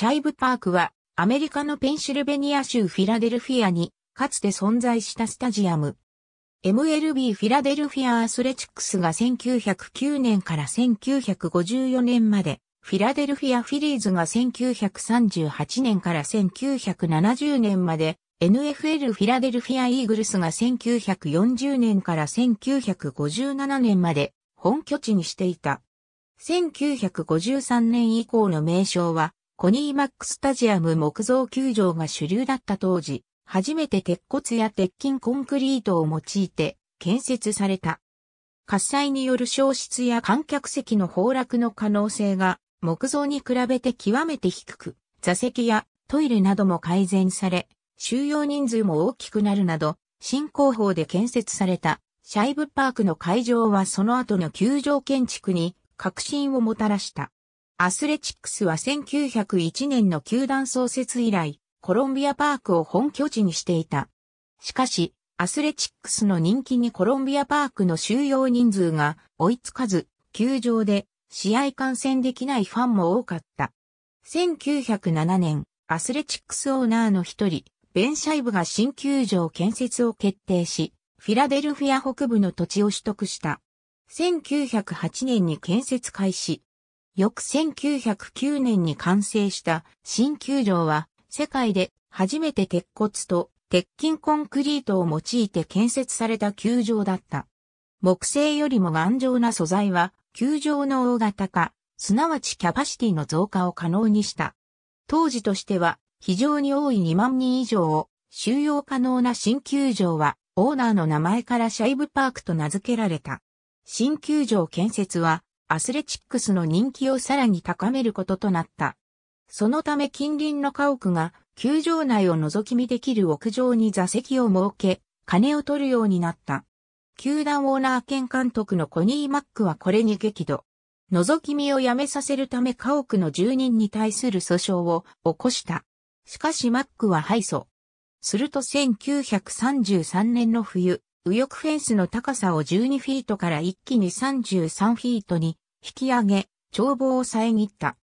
シャイブパークはアメリカのペンシルベニア州フィラデルフィアにかつて存在したスタジアム。MLB フィラデルフィアアスレチックスが1909年から1954年まで、フィラデルフィアフィリーズが1938年から1970年まで、NFL フィラデルフィアイーグルスが1940年から1957年まで本拠地にしていた。1953年以降の名称はコニーマックスタジアム木造球場が主流だった当時、初めて鉄骨や鉄筋コンクリートを用いて建設された。喝采による消失や観客席の崩落の可能性が木造に比べて極めて低く、座席やトイレなども改善され、収容人数も大きくなるなど、新工法で建設されたシャイブパークの会場はその後の球場建築に革新をもたらした。アスレチックスは1901年の球団創設以来、コロンビアパークを本拠地にしていた。しかし、アスレチックスの人気にコロンビアパークの収容人数が追いつかず、球場で試合観戦できないファンも多かった。1907年、アスレチックスオーナーの一人、ベンシャイブが新球場建設を決定し、フィラデルフィア北部の土地を取得した。1908年に建設開始、翌1909年に完成した新球場は世界で初めて鉄骨と鉄筋コンクリートを用いて建設された球場だった。木製よりも頑丈な素材は球場の大型化、すなわちキャパシティの増加を可能にした。当時としては非常に多い2万人以上を収容可能な新球場はオーナーの名前からシャイブパークと名付けられた。新球場建設はアスレチックスの人気をさらに高めることとなった。そのため近隣の家屋が球場内を覗き見できる屋上に座席を設け、金を取るようになった。球団オーナー兼監督のコニー・マックはこれに激怒。覗き見をやめさせるため家屋の住人に対する訴訟を起こした。しかしマックは敗訴。すると1933年の冬、右翼フェンスの高さを12フィートから一気に33フィートに引き上げ、眺望を遮った。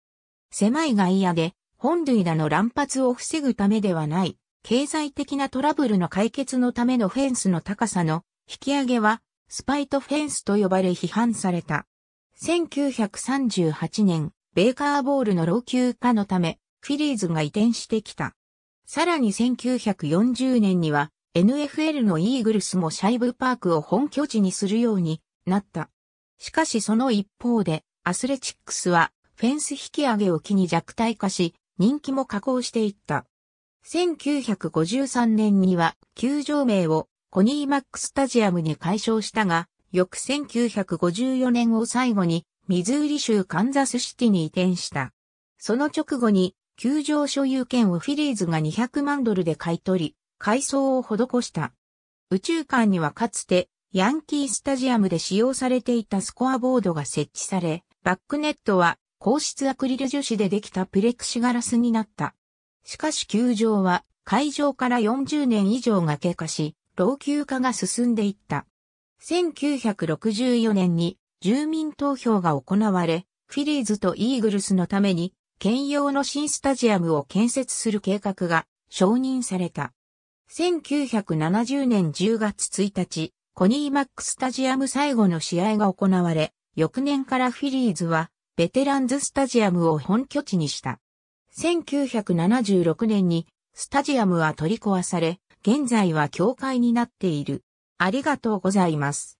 狭い外野で、本塁打の乱発を防ぐためではない、経済的なトラブルの解決のためのフェンスの高さの引き上げは、スパイトフェンスと呼ばれ批判された。1938年、ベーカーボールの老朽化のため、フィリーズが移転してきた。さらに1940年には、NFL のイーグルスもシャイブパークを本拠地にするようになった。しかしその一方で、アスレチックスはフェンス引き上げを機に弱体化し、人気も下降していった。1953年には球場名をコニーマックスタジアムに改称したが、翌1954年を最後にミズーリ州カンザスシティに移転した。その直後に球場所有権をフィリーズが200万ドルで買い取り、改装を施した。宇宙館にはかつてヤンキースタジアムで使用されていたスコアボードが設置され、バックネットは硬質アクリル樹脂でできたプレクシガラスになった。しかし球場は会場から40年以上が経過し、老朽化が進んでいった。1964年に住民投票が行われ、フィリーズとイーグルスのために兼用の新スタジアムを建設する計画が承認された。1970年10月1日、コニーマックスタジアム最後の試合が行われ、翌年からフィリーズは、ベテランズスタジアムを本拠地にした。1976年に、スタジアムは取り壊され、現在は教会になっている。ありがとうございます。